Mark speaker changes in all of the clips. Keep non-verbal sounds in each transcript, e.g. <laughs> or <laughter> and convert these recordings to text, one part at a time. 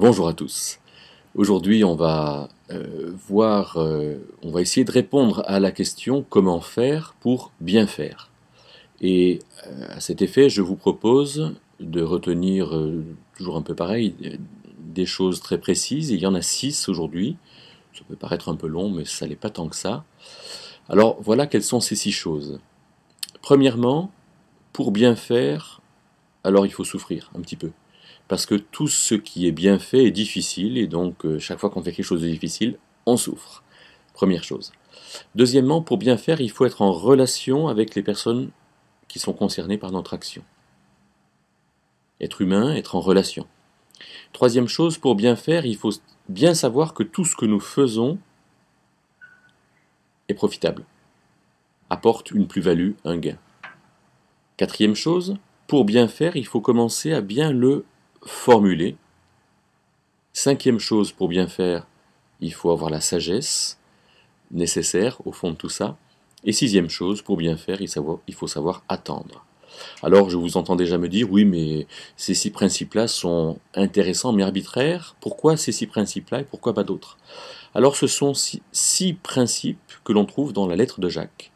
Speaker 1: Bonjour à tous. Aujourd'hui, on va euh, voir, euh, on va essayer de répondre à la question comment faire pour bien faire. Et euh, à cet effet, je vous propose de retenir toujours un peu pareil des choses très précises. Il y en a six aujourd'hui. Ça peut paraître un peu long, mais ça n'est pas tant que ça. Alors voilà quelles sont ces six choses. Premièrement, pour bien faire, alors il faut souffrir un petit peu parce que tout ce qui est bien fait est difficile, et donc euh, chaque fois qu'on fait quelque chose de difficile, on souffre. Première chose. Deuxièmement, pour bien faire, il faut être en relation avec les personnes qui sont concernées par notre action. Être humain, être en relation. Troisième chose, pour bien faire, il faut bien savoir que tout ce que nous faisons est profitable, apporte une plus-value, un gain. Quatrième chose, pour bien faire, il faut commencer à bien le formuler. Cinquième chose, pour bien faire, il faut avoir la sagesse nécessaire au fond de tout ça. Et sixième chose, pour bien faire, il faut savoir attendre. Alors je vous entends déjà me dire, oui, mais ces six principes-là sont intéressants mais arbitraires. Pourquoi ces six principes-là et pourquoi pas d'autres Alors ce sont six, six principes que l'on trouve dans la lettre de Jacques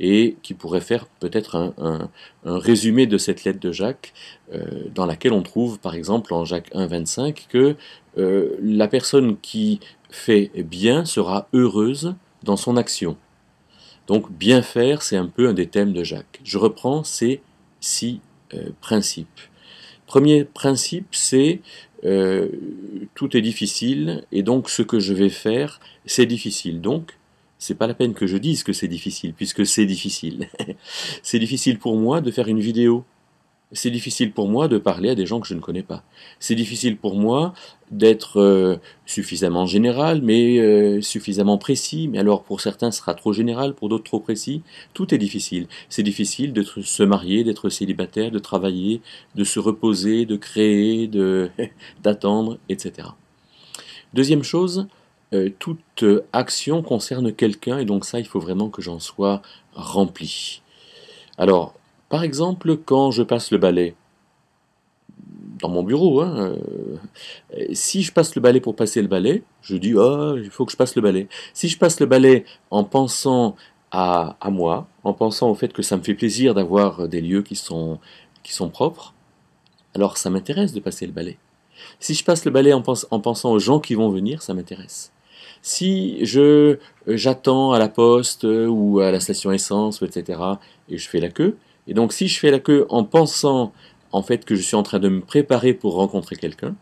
Speaker 1: et qui pourrait faire peut-être un, résumé de cette lettre de Jacques, euh, dans laquelle on trouve par exemple en Jacques 1,25 que euh, la personne qui fait bien sera heureuse dans son action. Donc bien faire, c'est un peu un des thèmes de Jacques. Je reprends ces six euh, principes. Premier principe, c'est tout est difficile, et donc ce que je vais faire, c'est difficile. Donc c'est pas la peine que je dise que c'est difficile, puisque c'est difficile. <laughs> c'est difficile pour moi de faire une vidéo. C'est difficile pour moi de parler à des gens que je ne connais pas. C'est difficile pour moi d'être euh, suffisamment général, mais euh, suffisamment précis. Mais alors pour certains ce sera trop général, pour d'autres trop précis. Tout est difficile. C'est difficile de se marier, d'être célibataire, de travailler, de se reposer, de créer, <laughs> d'attendre, etc. Deuxième chose, euh, toute euh, action concerne quelqu'un et donc ça, il faut vraiment que j'en sois rempli. Alors, par exemple, quand je passe le balai, dans mon bureau, hein, euh, si je passe le balai pour passer le balai, je dis oh, il faut que je passe le balai. Si je passe le balai en pensant à, moi, en pensant au fait que ça me fait plaisir d'avoir des lieux qui sont, qui sont propres, alors ça m'intéresse de passer le balai. Si je passe le balai en, en pensant aux gens qui vont venir, ça m'intéresse. Si je euh, j'attends à la poste euh, ou à la station essence, etc., et je fais la queue, et donc si je fais la queue en pensant en fait que je suis en train de me préparer pour rencontrer quelqu'un,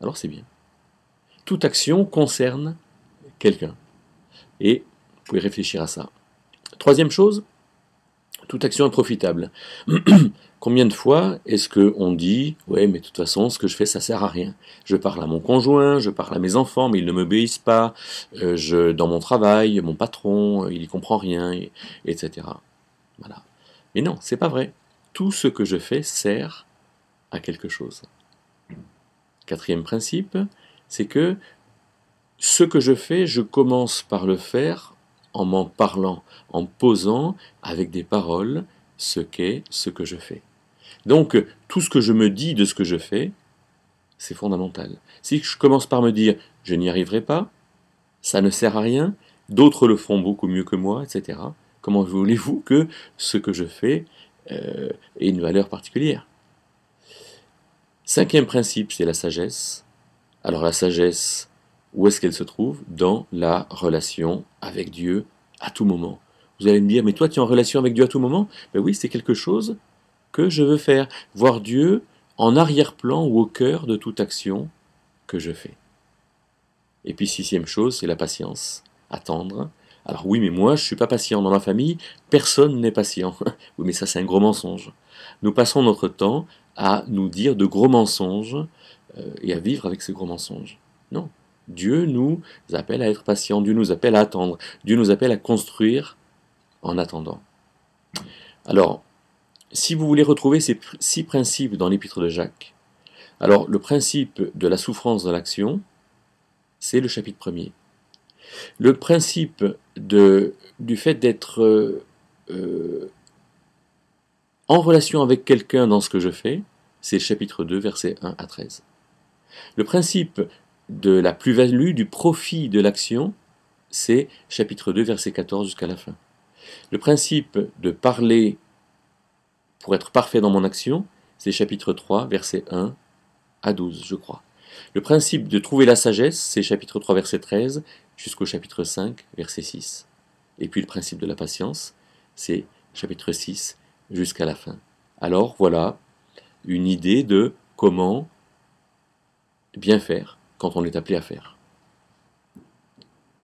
Speaker 1: alors c'est bien. Toute action concerne quelqu'un. Et vous pouvez réfléchir à ça. Troisième chose, toute action est profitable. <clears throat> Combien de fois est-ce qu'on dit Oui, mais de toute façon, ce que je fais, ça sert à rien. Je parle à mon conjoint, je parle à mes enfants, mais ils ne m'obéissent pas. Euh, je, dans mon travail, mon patron, il n'y comprend rien, etc. Voilà. Mais non, c'est pas vrai. Tout ce que je fais sert à quelque chose. Quatrième principe, c'est que ce que je fais, je commence par le faire en m'en parlant, en posant avec des paroles ce qu'est ce que je fais. Donc, euh, tout ce que je me dis de ce que je fais, c'est fondamental. Si je commence par me dire je n'y arriverai pas, ça ne sert à rien, d'autres le feront beaucoup mieux que moi, etc., comment voulez-vous que ce que je fais euh, ait une valeur particulière Cinquième principe, c'est la sagesse. Alors la sagesse, où est-ce qu'elle se trouve Dans la relation avec Dieu à tout moment. Vous allez me dire, mais toi tu es en relation avec Dieu à tout moment Ben oui, c'est quelque chose que je veux faire, voir Dieu en arrière-plan ou au cœur de toute action que je fais. Et puis sixième chose, c'est la patience, attendre. Alors oui, mais moi, je ne suis pas patient. Dans ma famille, personne n'est patient. <laughs> oui, mais ça, c'est un gros mensonge. Nous passons notre temps à nous dire de gros mensonges euh, et à vivre avec ces gros mensonges. Non. Dieu nous appelle à être patient, Dieu nous appelle à attendre, Dieu nous appelle à construire en attendant. Alors, si vous voulez retrouver ces six principes dans l'épître de Jacques, alors le principe de la souffrance dans l'action, c'est le chapitre premier. Le principe de, du fait d'être euh, euh, en relation avec quelqu'un dans ce que je fais, c'est le chapitre 2, versets 1 à 13. Le principe de la plus-value, du profit de l'action, c'est chapitre 2, verset 14 jusqu'à la fin. Le principe de parler pour être parfait dans mon action, c'est chapitre 3, verset 1 à 12, je crois. Le principe de trouver la sagesse, c'est chapitre 3, verset 13, jusqu'au chapitre 5, verset 6. Et puis le principe de la patience, c'est chapitre 6, jusqu'à la fin. Alors voilà une idée de comment bien faire quand on est appelé à faire.